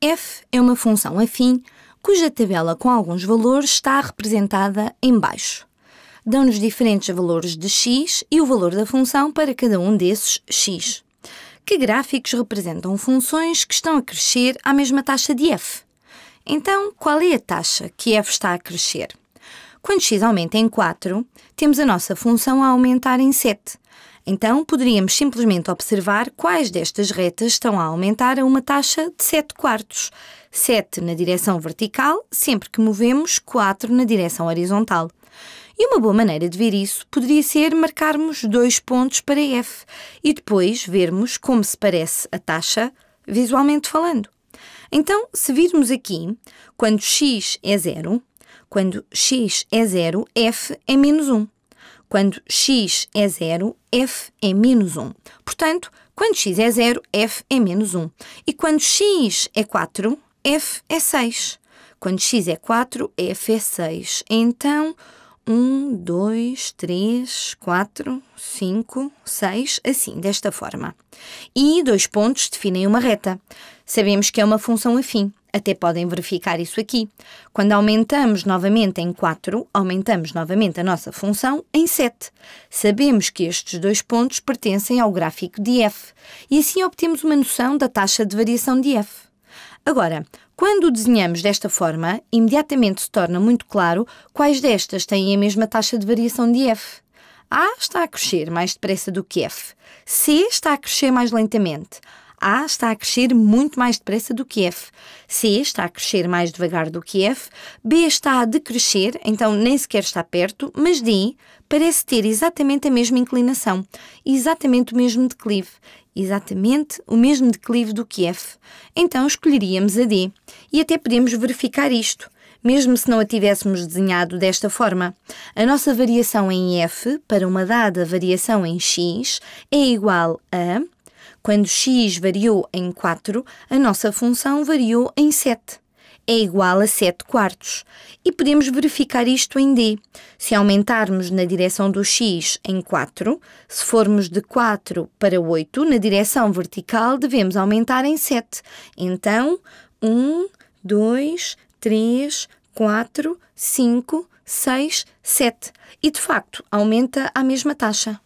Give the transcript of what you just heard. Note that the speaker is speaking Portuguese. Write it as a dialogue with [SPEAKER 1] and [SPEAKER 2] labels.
[SPEAKER 1] f é uma função afim cuja tabela com alguns valores está representada em baixo. Dão-nos diferentes valores de x e o valor da função para cada um desses x. Que gráficos representam funções que estão a crescer à mesma taxa de f? Então, qual é a taxa que f está a crescer? Quando x aumenta em 4, temos a nossa função a aumentar em 7. Então, poderíamos simplesmente observar quais destas retas estão a aumentar a uma taxa de 7 quartos. 7 na direção vertical, sempre que movemos 4 na direção horizontal. E uma boa maneira de ver isso poderia ser marcarmos dois pontos para F e depois vermos como se parece a taxa visualmente falando. Então, se virmos aqui, quando x é zero, quando x é zero, f é menos 1. Quando x é zero, f é menos 1. Portanto, quando x é zero, f é menos 1. E quando x é 4, f é 6. Quando x é 4, f é 6. Então, 1, 2, 3, 4, 5, 6, assim, desta forma. E dois pontos definem uma reta. Sabemos que é uma função afim até podem verificar isso aqui. Quando aumentamos novamente em 4, aumentamos novamente a nossa função em 7. Sabemos que estes dois pontos pertencem ao gráfico de f e assim obtemos uma noção da taxa de variação de f. Agora, quando o desenhamos desta forma, imediatamente se torna muito claro quais destas têm a mesma taxa de variação de f. A está a crescer mais depressa do que F. C está a crescer mais lentamente. A está a crescer muito mais depressa do que F. C está a crescer mais devagar do que F. B está a decrescer, então nem sequer está perto, mas D parece ter exatamente a mesma inclinação, exatamente o mesmo declive, exatamente o mesmo declive do que F. Então escolheríamos a D. E até podemos verificar isto mesmo se não a tivéssemos desenhado desta forma. A nossa variação em f para uma dada variação em x é igual a quando x variou em 4, a nossa função variou em 7 é igual a 7 quartos. E podemos verificar isto em D. Se aumentarmos na direção do x em 4, se formos de 4 para 8, na direção vertical devemos aumentar em 7. Então, 1, 2, 3, 4, 5, 6, 7. E de facto, aumenta à mesma taxa.